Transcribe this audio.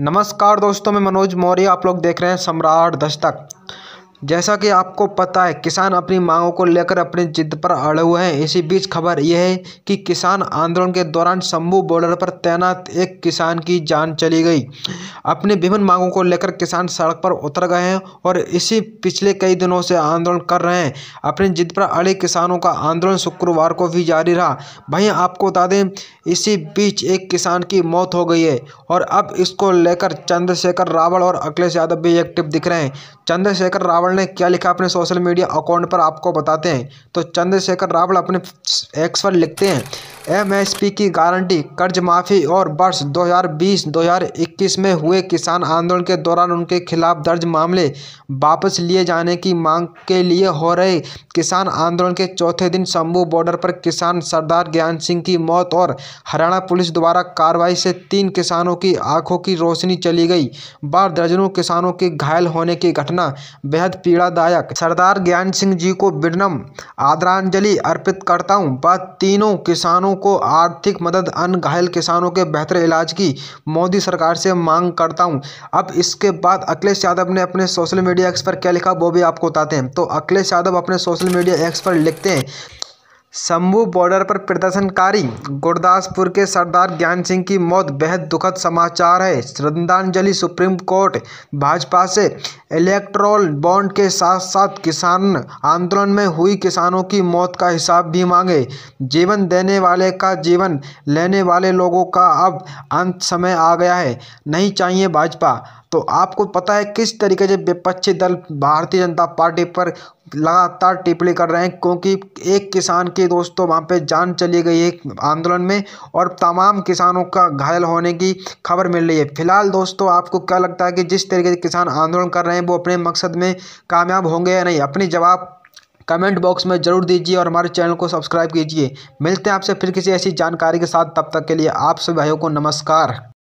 नमस्कार दोस्तों मैं मनोज मौर्य आप लोग देख रहे हैं सम्राट दस्तक जैसा कि आपको पता है किसान अपनी मांगों को लेकर अपनी जिद पर अड़े हुए हैं इसी बीच खबर यह है कि किसान आंदोलन के दौरान शंभू बॉर्डर पर तैनात एक किसान की जान चली गई अपनी विभिन्न मांगों को लेकर किसान सड़क पर उतर गए हैं और इसी पिछले कई दिनों से आंदोलन कर रहे हैं अपनी जिद पर अड़े किसानों का आंदोलन शुक्रवार को भी जारी रहा वहीं आपको बता दें इसी बीच एक किसान की मौत हो गई है और अब इसको लेकर चंद्रशेखर रावण और अखिलेश यादव भी एक्टिव दिख रहे हैं चंद्रशेखर रावण रावल ने क्या लिखा अपने सोशल मीडिया अकाउंट पर आपको बताते हैं तो चंद्रशेखर रावल अपने एक्स पर लिखते हैं एमएसपी की गारंटी कर्ज माफ़ी और वर्ष 2020-2021 में हुए किसान आंदोलन के दौरान उनके खिलाफ दर्ज मामले वापस लिए जाने की मांग के लिए हो रहे किसान आंदोलन के चौथे दिन शंभू बॉर्डर पर किसान सरदार ज्ञान सिंह की मौत और हरियाणा पुलिस द्वारा कार्रवाई से तीन किसानों की आंखों की रोशनी चली गई बार दर्जनों किसानों के घायल होने की घटना बेहद पीड़ादायक सरदार ज्ञान सिंह जी को विनम आदरांजलि अर्पित करता हूँ व तीनों किसानों को आर्थिक मदद अन्य घायल किसानों के बेहतर इलाज की मोदी सरकार से मांग करता हूँ अब इसके बाद अखिलेश यादव ने अपने सोशल मीडिया एक्स पर क्या लिखा वो भी आपको बताते हैं तो अखिलेश यादव अपने सोशल मीडिया एक्स पर लिखते हैं शंभू बॉर्डर पर प्रदर्शनकारी गुरदासपुर के सरदार ज्ञान सिंह की मौत बेहद दुखद समाचार है श्रद्धांजलि सुप्रीम कोर्ट भाजपा से इलेक्ट्रोल बॉन्ड के साथ साथ किसान आंदोलन में हुई किसानों की मौत का हिसाब भी मांगे जीवन देने वाले का जीवन लेने वाले लोगों का अब अंत समय आ गया है नहीं चाहिए भाजपा तो आपको पता है किस तरीके से विपक्षी दल भारतीय जनता पार्टी पर लगातार टिप्पणी कर रहे हैं क्योंकि एक किसान की दोस्तों तो वहाँ पे जान चली गई है आंदोलन में और तमाम किसानों का घायल होने की खबर मिल रही है फिलहाल दोस्तों आपको क्या लगता है कि जिस तरीके से किसान आंदोलन कर रहे हैं वो अपने मकसद में कामयाब होंगे या नहीं अपनी जवाब कमेंट बॉक्स में जरूर दीजिए और हमारे चैनल को सब्सक्राइब कीजिए मिलते हैं आपसे फिर किसी ऐसी जानकारी के साथ तब तक के लिए आप सभी भाइयों को नमस्कार